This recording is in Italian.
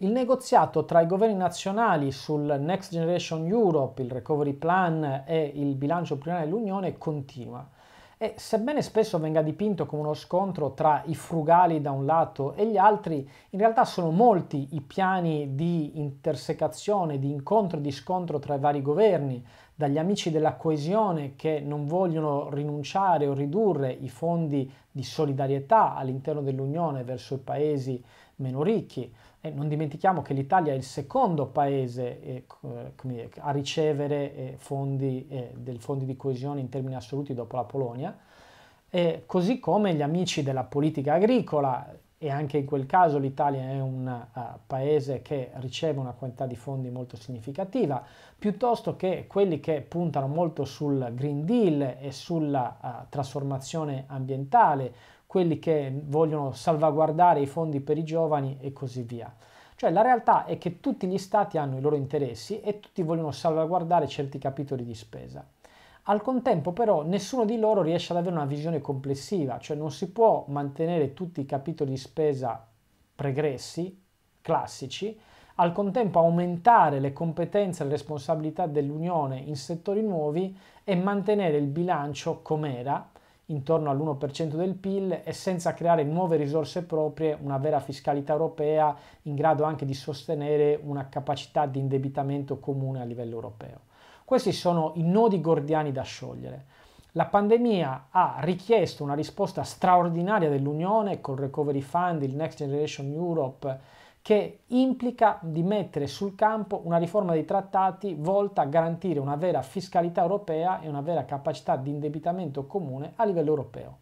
Il negoziato tra i governi nazionali sul Next Generation Europe, il Recovery Plan e il bilancio pluriennale dell'Unione continua e sebbene spesso venga dipinto come uno scontro tra i frugali da un lato e gli altri, in realtà sono molti i piani di intersecazione, di incontro e di scontro tra i vari governi, dagli amici della coesione che non vogliono rinunciare o ridurre i fondi di solidarietà all'interno dell'Unione verso i paesi meno ricchi. E non dimentichiamo che l'Italia è il secondo paese eh, eh, a ricevere eh, fondi, del fondi di coesione in termini assoluti dopo la Polonia. E così come gli amici della politica agricola e anche in quel caso l'Italia è un uh, paese che riceve una quantità di fondi molto significativa, piuttosto che quelli che puntano molto sul Green Deal e sulla uh, trasformazione ambientale, quelli che vogliono salvaguardare i fondi per i giovani e così via. Cioè la realtà è che tutti gli stati hanno i loro interessi e tutti vogliono salvaguardare certi capitoli di spesa. Al contempo però nessuno di loro riesce ad avere una visione complessiva, cioè non si può mantenere tutti i capitoli di spesa pregressi, classici, al contempo aumentare le competenze e le responsabilità dell'Unione in settori nuovi e mantenere il bilancio com'era, intorno all'1% del PIL e senza creare nuove risorse proprie, una vera fiscalità europea in grado anche di sostenere una capacità di indebitamento comune a livello europeo. Questi sono i nodi gordiani da sciogliere. La pandemia ha richiesto una risposta straordinaria dell'Unione col Recovery Fund, il Next Generation Europe che implica di mettere sul campo una riforma dei trattati volta a garantire una vera fiscalità europea e una vera capacità di indebitamento comune a livello europeo.